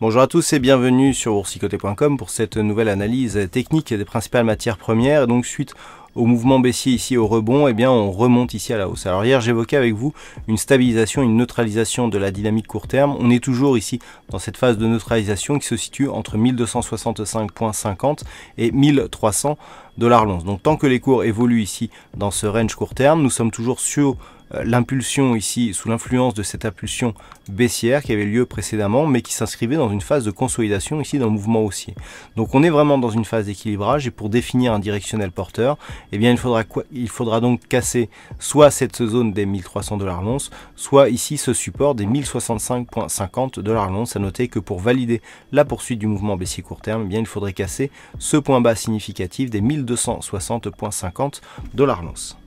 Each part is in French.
Bonjour à tous et bienvenue sur oursicoté.com pour cette nouvelle analyse technique des principales matières premières. Donc suite au mouvement baissier ici au rebond, eh bien on remonte ici à la hausse. Alors hier j'évoquais avec vous une stabilisation, une neutralisation de la dynamique court terme. On est toujours ici dans cette phase de neutralisation qui se situe entre 1265.50 et 1300 dollars l'once. Donc tant que les cours évoluent ici dans ce range court terme, nous sommes toujours sur euh, l'impulsion ici sous l'influence de cette impulsion baissière qui avait lieu précédemment mais qui s'inscrivait dans une phase de consolidation ici dans le mouvement haussier. Donc on est vraiment dans une phase d'équilibrage et pour définir un directionnel porteur, eh bien il faudra, il faudra donc casser soit cette zone des 1300 dollars l'once, soit ici ce support des 1065.50 dollars l'once. À noter que pour valider la poursuite du mouvement baissier court terme, eh bien il faudrait casser ce point bas significatif des 1260.50 dollars l'once.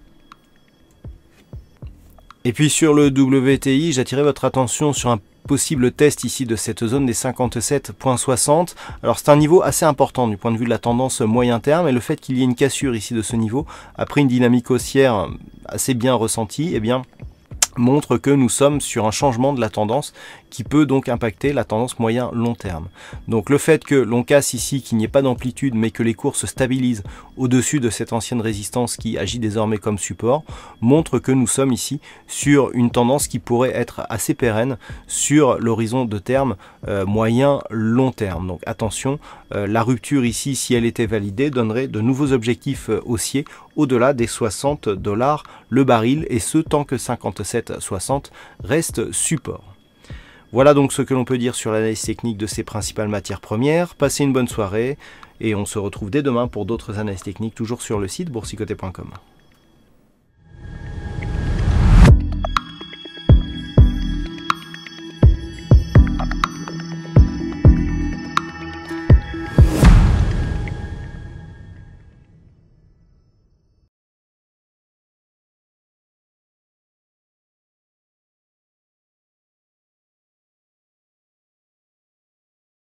Et puis sur le WTI, j'attirais votre attention sur un possible test ici de cette zone des 57.60. Alors c'est un niveau assez important du point de vue de la tendance moyen terme et le fait qu'il y ait une cassure ici de ce niveau après une dynamique haussière euh, assez bien ressentie, eh bien montre que nous sommes sur un changement de la tendance qui peut donc impacter la tendance moyen-long terme. Donc le fait que l'on casse ici, qu'il n'y ait pas d'amplitude, mais que les cours se stabilisent au-dessus de cette ancienne résistance qui agit désormais comme support, montre que nous sommes ici sur une tendance qui pourrait être assez pérenne sur l'horizon de terme euh, moyen-long terme. Donc attention, euh, la rupture ici, si elle était validée, donnerait de nouveaux objectifs euh, haussiers au-delà des 60 dollars le baril, et ce tant que 57 60 reste support. Voilà donc ce que l'on peut dire sur l'analyse technique de ces principales matières premières. Passez une bonne soirée et on se retrouve dès demain pour d'autres analyses techniques toujours sur le site boursicoté.com.